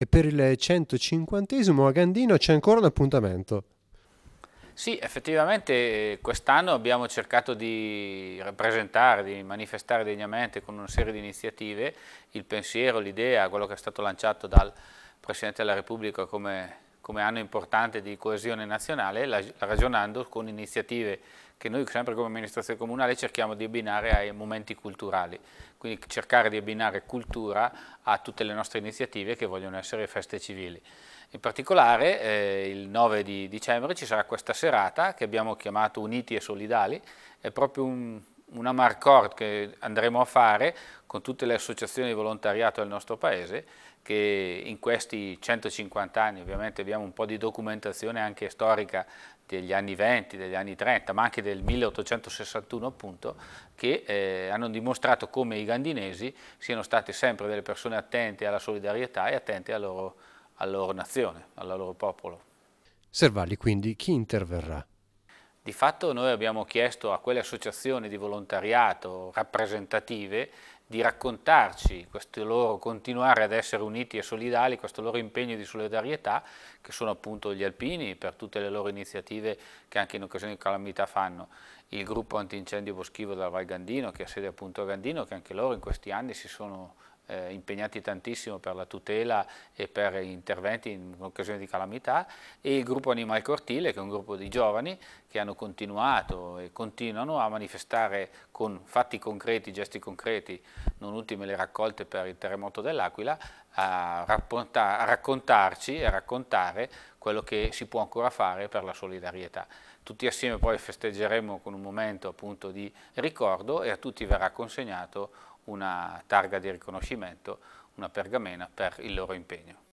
E per il 150 a Gandino c'è ancora un appuntamento. Sì, effettivamente quest'anno abbiamo cercato di rappresentare, di manifestare degnamente con una serie di iniziative il pensiero, l'idea, quello che è stato lanciato dal Presidente della Repubblica come come anno importante di coesione nazionale, ragionando con iniziative che noi sempre come amministrazione comunale cerchiamo di abbinare ai momenti culturali, quindi cercare di abbinare cultura a tutte le nostre iniziative che vogliono essere feste civili. In particolare eh, il 9 di dicembre ci sarà questa serata che abbiamo chiamato Uniti e Solidali, è proprio un una Marcord che andremo a fare con tutte le associazioni di volontariato del nostro paese che in questi 150 anni ovviamente abbiamo un po' di documentazione anche storica degli anni 20, degli anni 30, ma anche del 1861 appunto, che eh, hanno dimostrato come i gandinesi siano state sempre delle persone attente alla solidarietà e attente alla loro, alla loro nazione, al loro popolo. Servalli quindi chi interverrà? Di fatto noi abbiamo chiesto a quelle associazioni di volontariato rappresentative di raccontarci questo loro continuare ad essere uniti e solidali, questo loro impegno di solidarietà, che sono appunto gli alpini per tutte le loro iniziative che anche in occasione di calamità fanno. Il gruppo antincendio boschivo della Val Gandino, che ha sede appunto a Gandino, che anche loro in questi anni si sono eh, impegnati tantissimo per la tutela e per interventi in occasione di calamità e il gruppo Animal Cortile che è un gruppo di giovani che hanno continuato e continuano a manifestare con fatti concreti, gesti concreti non ultime le raccolte per il terremoto dell'Aquila, a, a raccontarci e a raccontare quello che si può ancora fare per la solidarietà. Tutti assieme poi festeggeremo con un momento appunto di ricordo e a tutti verrà consegnato una targa di riconoscimento, una pergamena per il loro impegno.